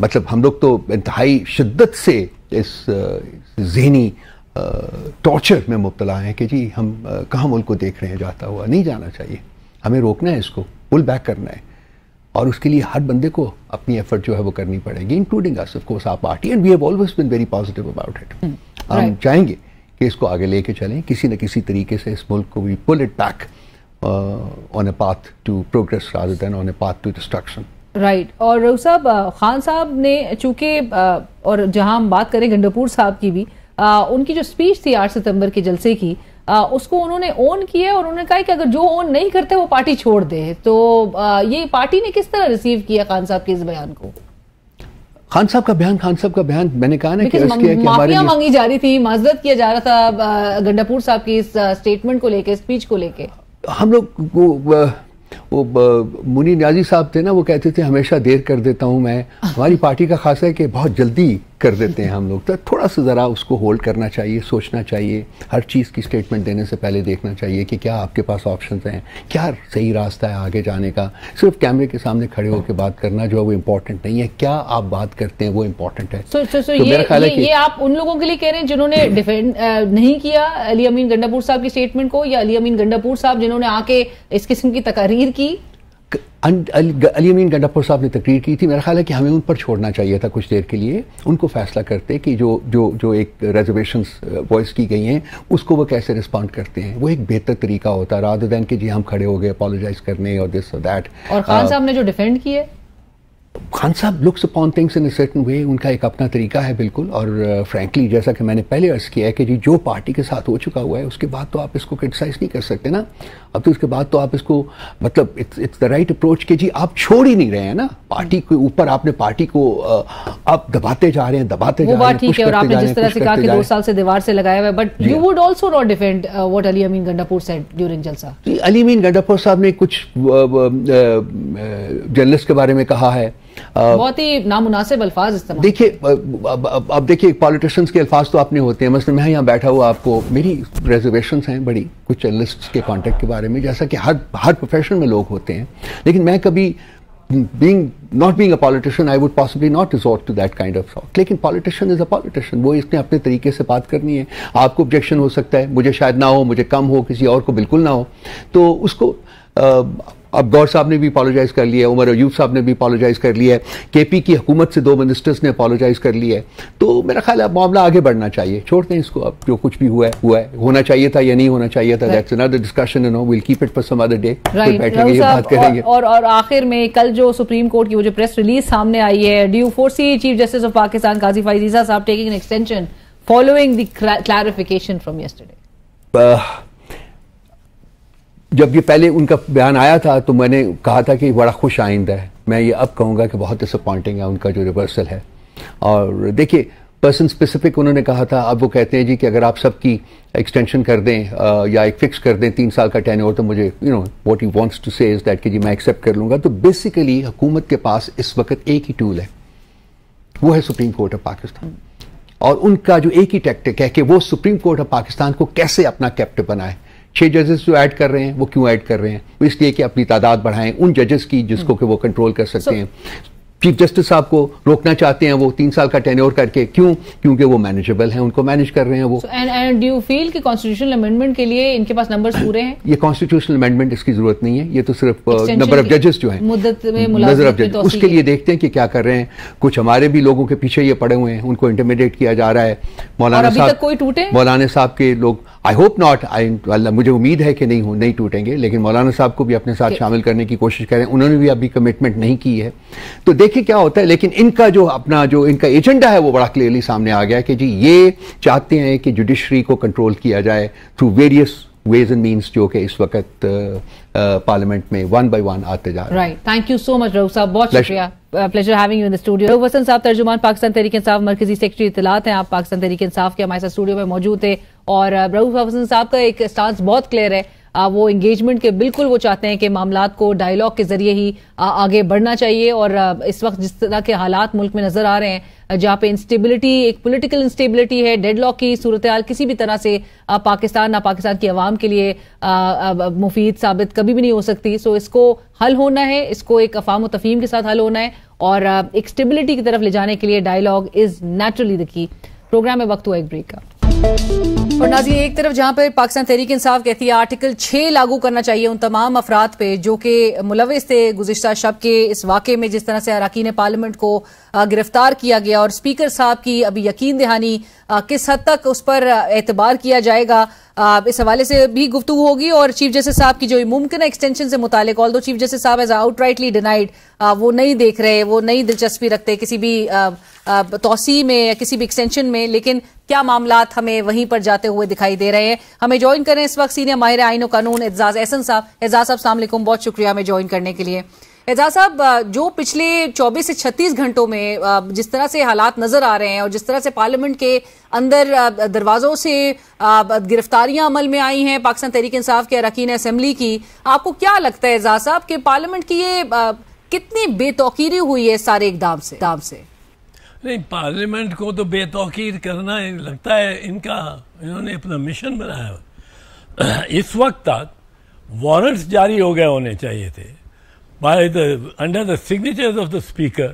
मतलब हम लोग तो इंतहाई शिद्दत से इस uh, जहनी टॉर्चर uh, में मुबतला हैं कि जी हम uh, कहाँ मुल्क को देख रहे हैं जाता हुआ नहीं जाना चाहिए हमें रोकना है इसको पुल बैक करना है और उसके लिए हर बंदे को अपनी एफर्ट जो है वो करनी पड़ेगी इंक्लूडिंग अस ऑफ कोर्स आप party and we have always been very positive about it हम चाहेंगे कि इसको आगे लेके चलें किसी न किसी तरीके से इस मुल्क को we pull it back on a path to progress rather than on a path to destruction right right. और रऊ साहब खान साहब ने चूंकि और जहां हम बात करें गंडापुर साहब की भी आ, उनकी जो स्पीच थी 8 सितंबर के जलसे की आ, उसको उन्होंने ओन किया और उन्होंने कहा कि अगर जो ओन नहीं करते वो पार्टी छोड़ दे तो आ, ये पार्टी ने किस तरह रिसीव किया खान साहब के इस बयान को खान साहब का बयान खान साहब का बयान मैंने कहा ना कि, कि माफिया मांगी जा रही थी माजरत किया जा रहा था गंडापुर साहब की इस स्टेटमेंट को लेकर स्पीच को लेकर हम लोग वो, वो मुनी न्याजी साहब थे ना वो कहते थे हमेशा देर कर देता हूँ मैं हमारी पार्टी का खासा है कि बहुत जल्दी कर देते हैं हम लोग तो थोड़ा सा ज़रा उसको होल्ड करना चाहिए सोचना चाहिए हर चीज़ की स्टेटमेंट देने से पहले देखना चाहिए कि क्या आपके पास ऑप्शन हैं क्या सही रास्ता है आगे जाने का सिर्फ कैमरे के सामने खड़े होकर बात करना जो है वो इम्पोर्टेंट नहीं है क्या आप बात करते हैं वो इम्पोर्टेंट है तो ये, आप उन लोगों के लिए कह रहे हैं जिन्होंने डिफेंड नहीं किया अली अमीन गंडापुर साहब की स्टेटमेंट को या अली अमीन गंडापुर साहब जिन्होंने आके इस किस्म की तकारीर की अली अमीन गंडापुर साहब ने तकरीर की थी मेरा ख्याल है कि हमें उन पर छोड़ना चाहिए था कुछ देर के लिए उनको फैसला करते कि जो जो जो एक रेजर्वेशन वॉइस की गई हैं उसको वो कैसे रिस्पॉन्ड करते हैं वो एक बेहतर तरीका होता है राधर दैन के जी हम खड़े हो गए अपोलोजाइज करने और दिस और दैट और खान साहब ने जो डिफेंड किया खान साहब looks upon things in certain way उनका एक अपना तरीका है बिल्कुल और फ्रैंकली uh, जैसा कि मैंने पहले अर्ज़ किया है कि जी जो पार्टी के साथ हो चुका हुआ है उसके बाद तो आप इसको क्रिटिसाइज़ नहीं कर सकते ना अब तो उसके बाद तो आप इसको मतलब it's it's the right approach के जी आप छोड़ ही नहीं रहे हैं ना पार्टी के ऊपर आपने पार्टी को uh, आप दबाते जा रहे हैं दबाते जा रहे हैं और आपने जिस तरह से कहा कि दो साल से दीवार से लगाया हुआ है but you would also not defend what Ali Amin Gandapur said during जलसा अली अमीन गंडापुर साहब ने कुछ जर्नलिस्ट uh, uh, के बारे में कहा है बहुत ही नामुनासिब अल्फाज इस्तेमाल देखिए अब देखिए पॉलिटिशियंस के अल्फाज तो आपने होते हैं मसलन मैं यहाँ बैठा हुआ आपको मेरी रिजर्वेशन हैं बड़ी कुछ लिस्ट के कॉन्टेक्ट के बारे में जैसा कि हर हर प्रोफेशन में लोग होते हैं लेकिन मैं कभी being not being a politician I would possibly not resort to that kind of shock लेकिन politician is a politician वो इसने अपने तरीके से बात करनी है आपको ऑब्जेक्शन हो सकता है मुझे शायद ना हो मुझे कम हो किसी और को बिल्कुल ना हो तो उसको आ, अब गौर साहब ने भी अपोलोजाइज कर लिया उमर अयूब साहब ने भी अपोलोजाइज कर लिया है के पी की हुकूमत से दो मिनिस्टर्स ने अपोलोजाइज कर लिया है तो मेरा ख्याल है अब मामला आगे बढ़ना चाहिए छोड़ दें इसको अब जो कुछ भी हुआ है हुआ है होना चाहिए था या नहीं होना चाहिए था that's another discussion you know will keep it for some other day बैठेंगे ये बात करेंगे और और आखिर में कल जो सुप्रीम कोर्ट की वो जो प्रेस रिलीज सामने आई है do you foresee chief justice of Pakistan Qazi Faez Isa साहब taking an extension following the clarification from yesterday जब ये पहले उनका बयान आया था तो मैंने कहा था कि बड़ा खुश आइंदा है मैं ये अब कहूँगा कि बहुत डिसअपॉइंटिंग है उनका जो रिवर्सल है और देखिए पर्सन स्पेसिफिक उन्होंने कहा था अब वो कहते हैं जी कि अगर आप सबकी एक्सटेंशन कर दें आ, या एक फिक्स कर दें तीन साल का टेन तो मुझे you know what you wants to say is that कि जी मैं एक्सेप्ट कर लूँगा तो बेसिकली हुकूमत के पास इस वक्त एक ही टूल है वो है सुप्रीम कोर्ट ऑफ पाकिस्तान और उनका जो एक ही टैक्टिक है कि वो सुप्रीम कोर्ट ऑफ पाकिस्तान को कैसे अपना कैप्ट बनाए छः जजेस जो ऐड कर रहे हैं वो क्यों ऐड कर रहे हैं वो इसलिए कि अपनी तादाद बढ़ाएं उन जजेस की जिसको हम्म। कि वो कंट्रोल कर सकते so, हैं चीफ जस्टिस साहब को रोकना चाहते हैं वो तीन साल का टेन्योर करके क्यों क्योंकि वो मैनेजेबल हैं उनको मैनेज कर रहे हैं वो एंड डू यू फील कि कॉन्स्टिट्यूशनल अमेंडमेंट के लिए इनके पास नंबर्स पूरे हैं ये कॉन्स्टिट्यूशनल अमेंडमेंट इसकी जरूरत नहीं है ये तो सिर्फ नंबर ऑफ जजेस जो है मुद्दत में नजर ऑफ जजेस उसके लिए देखते हैं कि क्या कर रहे हैं कुछ हमारे भी लोगों के पीछे ये पड़े हुए हैं उनको इंटरमीडिएट किया जा रहा है मौलाना साहब कोई टूटे मौलाना साहब के लोग आई होप नॉट आई अल्लाह मुझे उम्मीद है कि नहीं हो नहीं टूटेंगे लेकिन मौलाना साहब को भी अपने साथ शामिल करने की कोशिश करें उन्होंने भी अभी कमिटमेंट नहीं की है तो देखिए क्या होता है लेकिन इनका जो अपना जो इनका एजेंडा है वो बड़ा क्लियरली सामने आ गया कि जी ये चाहते हैं कि जुडिशरी को कंट्रोल किया जाए through various ways and means जो कि इस वक्त पार्लियामेंट में वन बाई वन आते जा रहे हैं थैंक यू सो मच रऊ साहब बहुत शुक्रिया pleasure having you in the studio वसन साहब तर्जुमान पाकिस्तान तरीके इंसाफ मरकजी सेक्रेटरी इतलात हैं आप पाकिस्तान तरीके इंसाफ के हमारे साथ स्टूडियो में मौजूद थे और रऊफ हसन साहब का एक स्टांस बहुत क्लियर है वो इंगेजमेंट के बिल्कुल वो चाहते हैं कि मामला को डायलॉग के जरिए ही आगे बढ़ना चाहिए और इस वक्त जिस तरह के हालात मुल्क में नजर आ रहे हैं जहाँ पे इंस्टेबिलिटी एक पोलिटिकल इंस्टेबिलिटी है डेडलॉक की सूरत हाल किसी भी तरह से पाकिस्तान ना पाकिस्तान की आवाम के लिए मुफीद साबित कभी भी नहीं हो सकती सो इसको हल होना है इसको एक अफाम तफीम के साथ हल होना है और एक स्टेबिलिटी की तरफ ले जाने के लिए dialogue is naturally the program में वक्त हुआ एक ब्रेक का और नाजी एक तरफ जहां पर पाकिस्तान तहरीक इंसाफ कहती है आर्टिकल छह लागू करना चाहिए उन तमाम अफराद पे जो कि मुलविस थे गुजशत शब के इस वाक़े में जिस तरह से ने पार्लियामेंट को गिरफ्तार किया गया और स्पीकर साहब की अभी यकीन दहानी किस हद तक उस पर एतबार किया जाएगा इस हवाले से भी गुफ्तु होगी और चीफ जस्टिस साहब की जो मुमकिन एक्सटेंशन से मुतालिक ऑल दो चीफ जस्टिस साहब एज राइटली डिनाइड वो नहीं देख रहे वो नहीं दिलचस्पी रखते किसी भी तोसी में या किसी भी एक्सटेंशन में लेकिन क्या मामला हमें वहीं पर जाते हुए दिखाई दे रहे हैं हमें ज्वाइन करें इस वक्त सीनियर माहिर आइन कानून एजाज एहसन साहब एजाज साहब सामकुम बहुत शुक्रिया हमें ज्वाइन करने के लिए एजाज साहब जो पिछले 24 से 36 घंटों में जिस तरह से हालात नजर आ रहे हैं और जिस तरह से पार्लियामेंट के अंदर दरवाजों से गिरफ्तारियां अमल में आई हैं पाकिस्तान तहरीक इंसाफ के अरकान असम्बली की आपको क्या लगता है एजाज साहब कि पार्लियामेंट की ये कितनी बेतौकीरी हुई है सारे इकदाम से दाम से नहीं पार्लियामेंट को तो बेतौकीर करना लगता है इनका इन्होंने अपना मिशन बनाया इस वक्त तक वारंट्स जारी हो गए होने चाहिए थे by the under the signatures of the speaker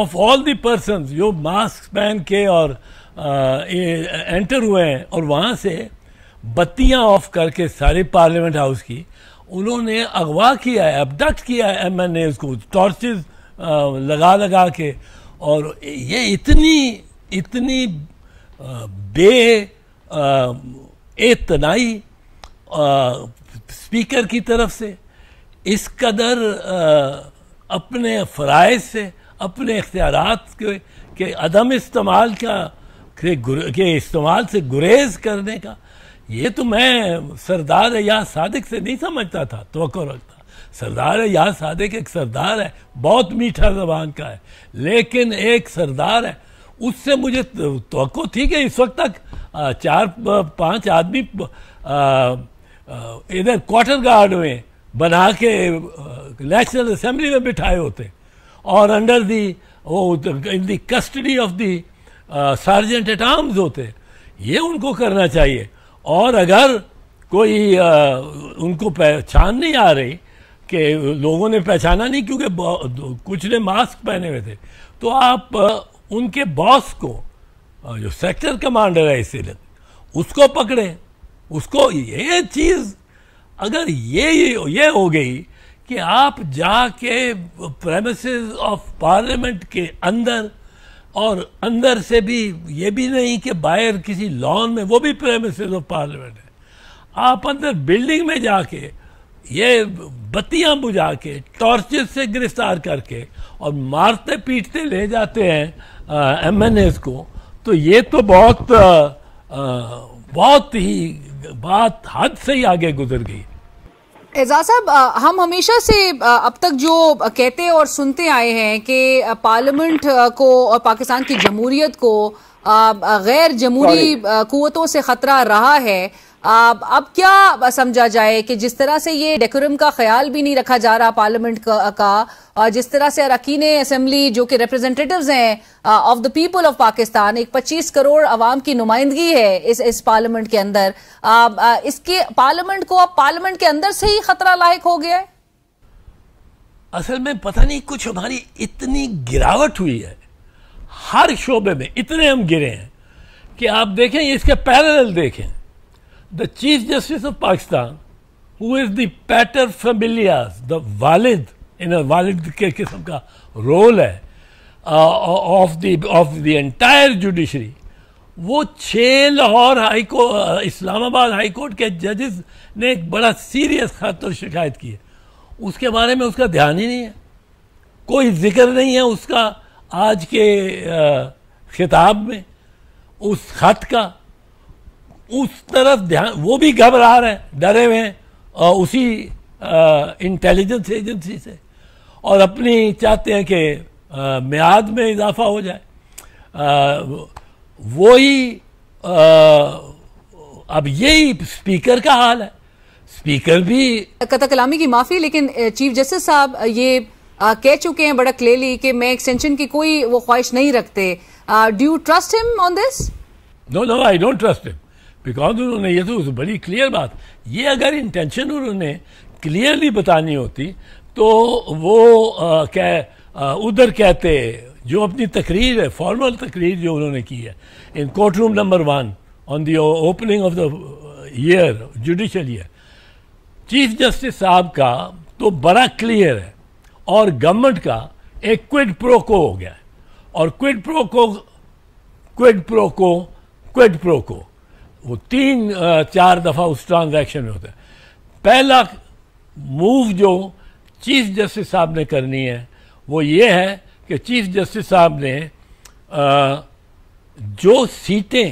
of all the persons जो मास्क पहन के और एंटर हुए हैं और वहाँ से बत्तियाँ ऑफ करके सारे पार्लियामेंट हाउस की उन्होंने अगवा किया है अबडक्ट किया है एम एन एज को टॉर्चेज लगा लगा के और ये इतनी इतनी बे एतनाई स्पीकर की तरफ से इस कदर अपने फ़राइज से अपने इख्तियार के के अदम इस्तेमाल का के, के इस्तेमाल से गुरेज करने का ये तो मैं सरदार या सादिक से नहीं समझता था तो रखता सरदार या सादिक एक सरदार है बहुत मीठा जबान का है लेकिन एक सरदार है उससे मुझे तो थी कि इस वक्त तक चार पांच आदमी इधर क्वार्टर गार्ड में बना के नेशनल असेंबली में बिठाए होते और अंडर दी वो in the custody of the sergeant at arms होते ये उनको करना चाहिए और अगर कोई आ, उनको पहचान नहीं आ रही कि लोगों ने पहचाना नहीं क्योंकि कुछ ने मास्क पहने हुए थे तो आप आ, उनके बॉस को जो सेक्टर कमांडर है इसीलिए उसको पकड़े उसको ये चीज़ अगर ये ये हो गई कि आप जाके प्रेमिस ऑफ पार्लियामेंट के अंदर और अंदर से भी ये भी नहीं कि बाहर किसी लॉन में वो भी प्रेमिस ऑफ पार्लियामेंट है आप अंदर बिल्डिंग में जाके ये बत्तियां बुझा के टॉर्चेस से गिरफ्तार करके और मारते पीटते ले जाते हैं एम एन एज को तो ये तो बहुत आ, बहुत ही बात हद से ही आगे गुजर गई एजाज साहब हम हमेशा से अब तक जो कहते और सुनते आए हैं कि पार्लियामेंट को और पाकिस्तान की जमहूरियत को गैर जमहूरी कुतों से ख़तरा रहा है अब अब क्या समझा जाए कि जिस तरह से ये डेकोरम का ख्याल भी नहीं रखा जा रहा पार्लियामेंट का, का और जिस तरह से अरकान असम्बली जो कि रिप्रेजेंटेटिव्स हैं of the people of Pakistan एक 25 करोड़ अवाम की नुमाइंदगी है इस इस पार्लियामेंट के अंदर अब uh, इसके पार्लियामेंट को अब पार्लियामेंट के अंदर से ही खतरा लायक हो गया है असल में पता नहीं कुछ हमारी इतनी गिरावट हुई है हर शोबे में इतने हम गिरे हैं कि आप देखें इसके पैरल देखें The Chief Justice of Pakistan, who is the pater familias, the valid, in a valid के किस्म का रोल है of the of the entire judiciary वो छः लाहौर हाई को uh, इस्लामाबाद हाई कोर्ट के जजेस ने एक बड़ा सीरियस खत और शिकायत की है उसके बारे में उसका ध्यान ही नहीं है कोई जिक्र नहीं है उसका आज के uh, खिताब में उस खत का उस तरफ ध्यान वो भी घबरा रहे हैं डरे हुए हैं और उसी इंटेलिजेंस एजेंसी से और अपनी चाहते हैं कि म्याद में इजाफा हो जाए आ, वो ही आ, अब यही स्पीकर का हाल है स्पीकर भी कथा कलामी की माफी लेकिन चीफ जस्टिस साहब ये आ, कह चुके हैं बड़ा क्लियरली कि मैं एक्सटेंशन की कोई वो ख्वाहिश नहीं रखते do you trust him on this no no I don't trust him because उन्होंने ये तो बड़ी क्लियर बात ये अगर इंटेंशन उन्होंने क्लियरली बतानी होती तो वो क्या उधर कहते जो अपनी तकरीर है फॉर्मल तकरीर जो उन्होंने की है in court room number one on the opening of the year judicial year chief justice साहब का तो बड़ा क्लियर है और गवर्नमेंट का एक क्विड प्रोको हो गया है और quid pro quo quid pro quo quid pro quo वो तीन चार दफ़ा उस ट्रांजैक्शन में होता है पहला मूव जो चीफ जस्टिस साहब ने करनी है वो ये है कि चीफ जस्टिस साहब ने जो सीटें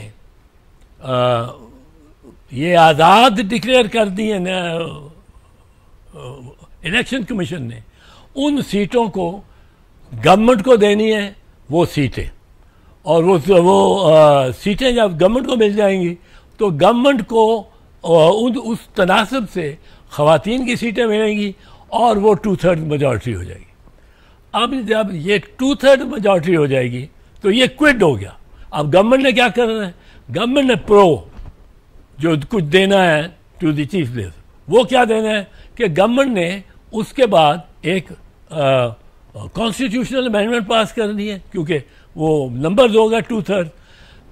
ये आज़ाद डिक्लेयर कर दी है इलेक्शन कमीशन ने उन सीटों को गवर्नमेंट को देनी है वो सीटें और वो वो सीटें जब गवर्नमेंट को मिल जाएंगी तो गवर्नमेंट को उन उस तनासब से खातन की सीटें मिलेंगी और वो टू थर्ड मेजॉरिटी हो जाएगी अब जब ये टू थर्ड मेजॉरिटी हो जाएगी तो ये क्विड हो गया अब गवर्नमेंट ने क्या करना है गवर्नमेंट ने प्रो जो कुछ देना है टू द चीफ लेस वो क्या देना है कि गवर्नमेंट ने उसके बाद एक कॉन्स्टिट्यूशनल अमेंडमेंट पास करनी है क्योंकि वो नंबर गए टू थर्ड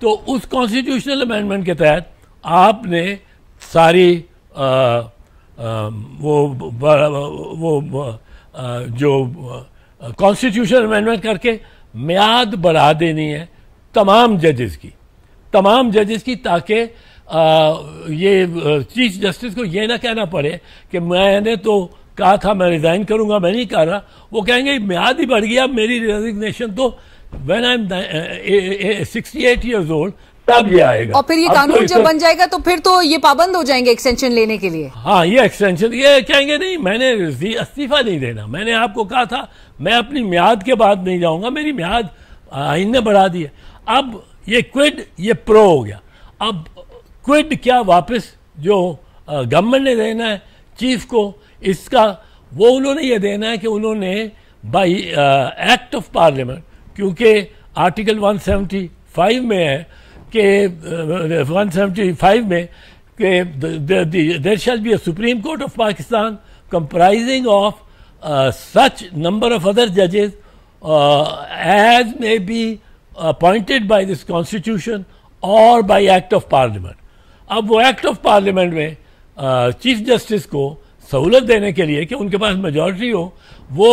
तो उस कॉन्स्टिट्यूशनल अमेंडमेंट के तहत आपने सारी आ, आ, वो वो आ, जो कॉन्स्टिट्यूशन अमेंडमेंट करके म्याद बढ़ा देनी है तमाम जजेस की तमाम जजेस की ताकि ये चीफ जस्टिस को ये ना कहना पड़े कि मैंने तो कहा था मैं रिज़ाइन करूंगा मैं नहीं कर रहा वो कहेंगे म्याद ही बढ़ गया मेरी रेजिग्नेशन तो when I am sixty eight years old तब ये आएगा और फिर ये तो कानून तो जब बन जाएगा तो फिर तो ये पाबंद हो जाएंगे एक्सटेंशन लेने के लिए हाँ ये एक्सटेंशन ये कहेंगे नहीं मैंने इस्तीफा नहीं देना मैंने आपको कहा था मैं अपनी म्याद के बाद नहीं जाऊंगा मेरी म्याद आइन ने बढ़ा दी है अब ये क्विड ये प्रो हो गया अब क्विड क्या वापस जो गवर्नमेंट ने देना है चीफ को इसका वो उन्होंने ये देना है कि उन्होंने बाई एक्ट ऑफ पार्लियामेंट क्योंकि आर्टिकल 175 में है के वन सेवेंटी फाइव में के there shall be supreme court of Pakistan comprising of such number of other जजेस as may be appointed by this constitution और बाय एक्ट ऑफ पार्लियामेंट अब वो एक्ट ऑफ पार्लियामेंट में चीफ uh, जस्टिस को सहूलत देने के लिए कि उनके पास मेजोरिटी हो वो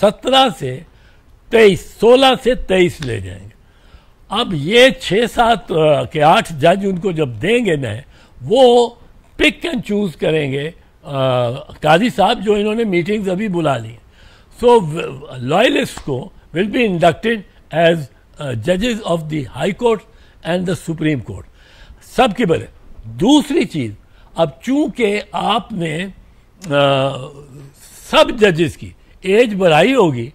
सत्रह से तेईस सोलह से तेईस ले जाएंगे अब ये छः सात के आठ जज उनको जब देंगे ना वो पिक एंड चूज करेंगे काजी साहब जो इन्होंने मीटिंग्स अभी बुला ली सो लॉयलिस्ट को विल बी इंडक्टेड एज जजेस of the high court and the supreme court सब के बड़े दूसरी चीज़ अब चूंकि आपने आ, सब जजेस की एज बढ़ाई होगी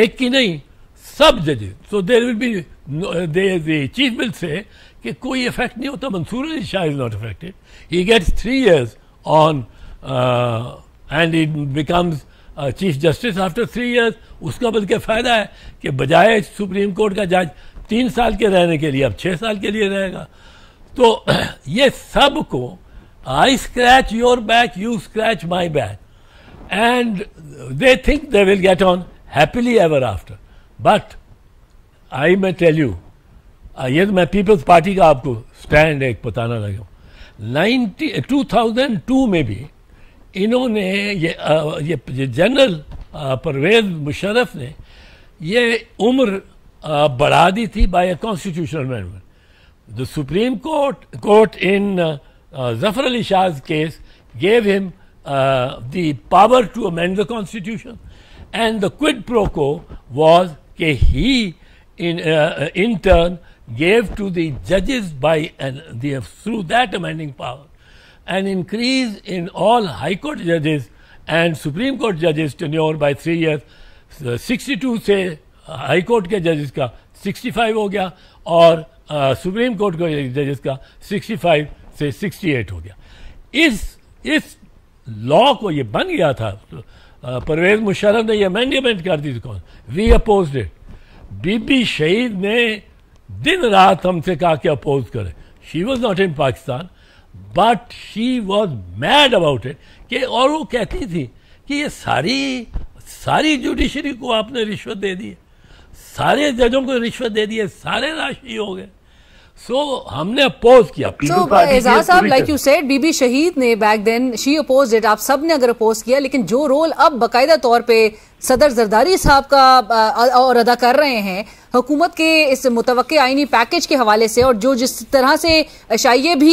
एक की नहीं सब जजेस so there will be Uh, the chief will say कि कोई इफेक्ट नहीं होता Mansoor Ali Shah is not affected he gets three years on end it becomes chief justice after three years उसका बल्कि फ़ायदा है कि बजाय सुप्रीम कोर्ट का जज तीन साल के रहने के लिए अब छः साल के लिए रहेगा तो ये सब को I scratch your back you scratch my back and they think they will get on happily ever after but I मैं टेल यू ये तो मैं पीपल्स पार्टी का आपको स्टैंड एक बताना लगा नाइनटी टू थाउजेंड टू में भी इन्होंने ये ये, ये जनरल परवेज मुशरफ ने ये उम्र बढ़ा दी थी by a constitutional amendment the supreme court court in Zafar Ali Shah case gave him the power to amend the constitution and the quid pro quo was के he Uh, uh, in turn gave to the judges by and through that amending power an increase in all high court judges and supreme court judges tenure by 3 years 62 say uh, high court judges 65 ho or supreme court ke judges 65 say 68 ho gaya is law ko ye ban gaya tha uh, parvez musharraf ne ye amendment kar di we opposed it बीबी शहीद ने दिन रात हमसे कहा कि oppose करें she was not in Pakistan but she was mad about it कि और वो कहती थी कि ये सारी सारी जुडिशरी को आपने रिश्वत दे दी सारे जजों को रिश्वत दे दिए सारे राशि हो गए सो so, हमने अपोज किया so, एजाज साहब लाइक यू सेड बीबी शहीद ने back then she oppose it आप सब ने अगर अपोज किया लेकिन जो रोल अब बकायदा तौर पे सदर जरदारी साहब का और अदा कर रहे हैं हुकूमत के इस मुतव आइनी पैकेज के हवाले से और जो जिस तरह से शाइये भी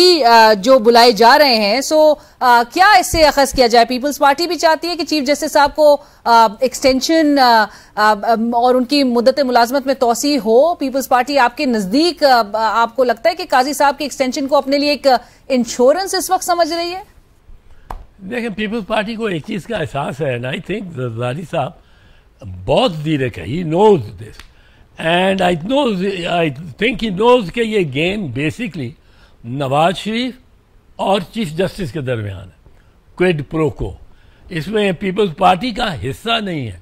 जो बुलाए जा रहे हैं सो क्या इससे अखज किया जाए पीपल्स पार्टी भी चाहती है कि चीफ जस्टिस साहब को एक्सटेंशन और उनकी मुदत मुलाजमत में तोसी हो पीपल्स पार्टी आपके नज़दीक आपको लगता है कि काजी साहब के एक्सटेंशन को अपने लिए एक इंश्योरेंस इस वक्त समझ रही है देखिए पीपल्स पार्टी को एक चीज़ का एहसास है एंड आई थिंक जरदारी साहब बहुत धीरे है he knows this and I knows I think he knows के ये गेम बेसिकली नवाज शरीफ और चीफ जस्टिस के दरमियान है क्विड प्रोको इसमें पीपल्स पार्टी का हिस्सा नहीं है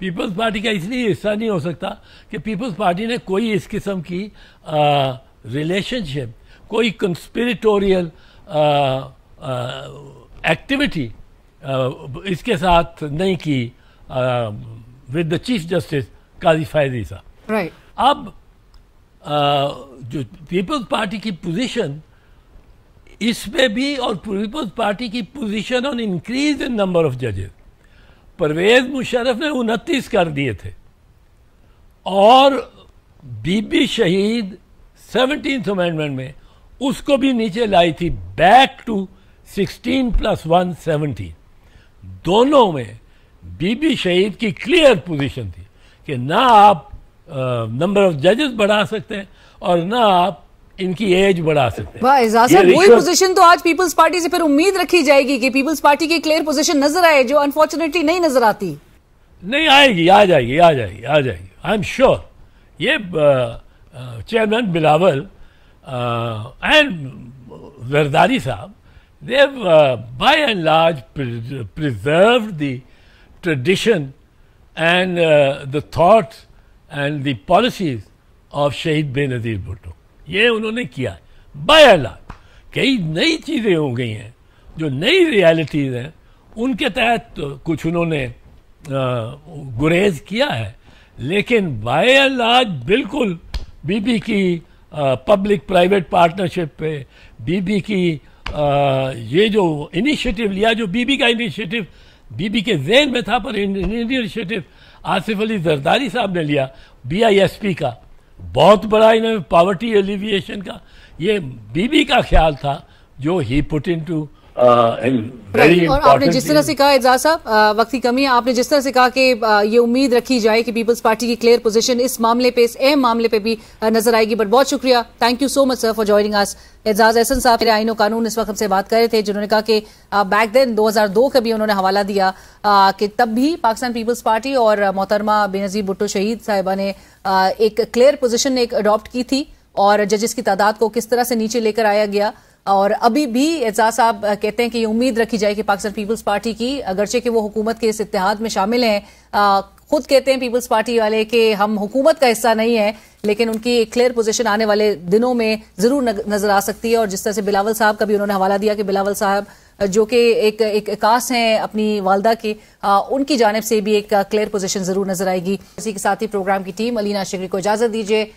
पीपल्स पार्टी का इसलिए हिस्सा नहीं हो सकता कि पीपल्स पार्टी ने कोई इस किस्म की रिलेशनशिप कोई कंस्पिरिटोरियल एक्टिविटी uh, इसके साथ नहीं की with the chief justice Qazi फायदी साहब right. अब आ, uh, जो पीपल्स पार्टी की पोजीशन इसमें भी और पीपल्स पार्टी की position on increase in number of जजेस परवेज मुशरफ ने उनतीस कर दिए थे और बीबी शहीद सेवनटीन अमेंडमेंट में उसको भी नीचे लाई थी back to sixteen plus one seventeen दोनों में बीबी शहीद की क्लियर पोजीशन थी कि ना आप नंबर ऑफ जजेस बढ़ा सकते हैं और ना आप इनकी एज बढ़ा सकते हैं वही पोजीशन तो आज पीपल्स पार्टी से फिर उम्मीद रखी जाएगी कि पीपल्स पार्टी की क्लियर पोजीशन नजर आए जो अनफॉर्चुनेटली नहीं नजर आती नहीं आएगी आ जाएगी आ जाएगी आ जाएगी आई एम श्योर ये चेयरमैन बिलावल एंड जरदारी साहब they've uh, by and large pre preserved the tradition and uh, the thoughts and the policies of शहीद बेनज़ीर भुट्टो ये उन्होंने किया बाय लार्ज कई नई चीज़ें हो गई हैं जो नई रियलिटीज़ हैं उनके तहत तो कुछ उन्होंने गुरेज किया है लेकिन बाय लार्ज बिल्कुल बीबी की पब्लिक प्राइवेट पार्टनरशिप पे बीबी की ये जो इनिशिएटिव लिया जो बीबी का इनिशिएटिव बीबी के जेन में था पर इनिशिएटिव आसिफ अली जरदारी साहब ने लिया बीआईएसपी का बहुत बड़ा इन्होंने पावर्टी एलिविएशन का ये बीबी का ख्याल था जो he put in to Uh, और आपने जिस तरह से कहा एजाज साहब uh, वक्त की कमी है आपने जिस तरह से कहा कि uh, ये उम्मीद रखी जाए कि पीपल्स पार्टी की क्लियर पोजीशन इस मामले पे इस अहम मामले पे भी नजर आएगी बट बहुत शुक्रिया thank you so much sir for joining us Ejaz Ahsan साहब मेरे आइनो कानून इस वक्त हमसे बात कर रहे थे जिन्होंने कहा कि बैक देन दो का भी उन्होंने हवाला दिया कि तब भी पाकिस्तान पीपल्स पार्टी और मोहतरमा बेनजीर भुट्टो शहीद साहिबा ने एक क्लियर पोजिशन एक अडोप्ट की थी और जजेस की तादाद को किस तरह से नीचे लेकर आया गया और अभी भी एजाज साहब कहते हैं कि ये उम्मीद रखी जाए कि पाकिस्तान पीपल्स पार्टी की अगरचे कि वो हुकूमत के इस इतिहाद में शामिल हैं खुद कहते हैं पीपल्स पार्टी वाले कि हम हुकूमत का हिस्सा नहीं है लेकिन उनकी एक क्लियर पोजीशन आने वाले दिनों में जरूर नजर आ सकती है और जिस तरह से बिलावल साहब का भी उन्होंने हवाला दिया कि बिलावल साहब जो कि एक एक कास हैं अपनी वालदा के आ, उनकी जानब से भी एक क्लियर पोजीशन जरूर नजर आएगी इसी के साथ ही प्रोग्राम की टीम अलीना शिकरी को इजाजत दीजिए